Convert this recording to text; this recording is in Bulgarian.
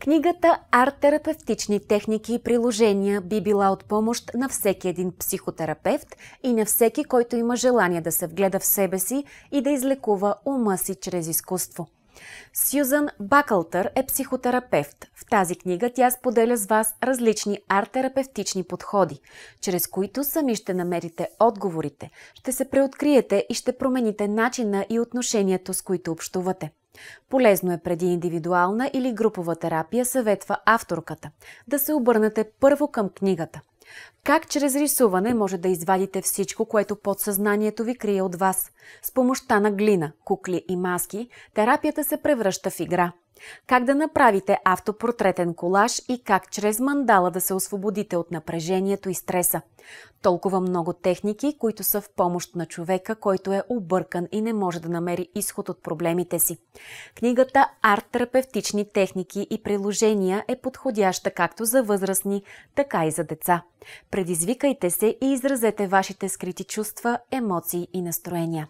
Книгата «Арт-терапевтични техники и приложения» би била от помощ на всеки един психотерапевт и на всеки, който има желание да се вгледа в себе си и да излекува ума си чрез изкуство. Сюзан Бакълтър е психотерапевт. В тази книга тя споделя с вас различни арт-терапевтични подходи, чрез които сами ще намерите отговорите, ще се преоткриете и ще промените начина и отношението, с които общувате. Полезно е преди индивидуална или групова терапия, съветва авторката, да се обърнете първо към книгата. Как чрез рисуване може да извадите всичко, което подсъзнанието ви крие от вас? С помощта на глина, кукли и маски, терапията се превръща в игра – как да направите автопортретен колаж и как чрез мандала да се освободите от напрежението и стреса. Толкова много техники, които са в помощ на човека, който е объркан и не може да намери изход от проблемите си. Книгата Арт-терапевтични техники и приложения е подходяща както за възрастни, така и за деца. Предизвикайте се и изразете вашите скрити чувства, емоции и настроения.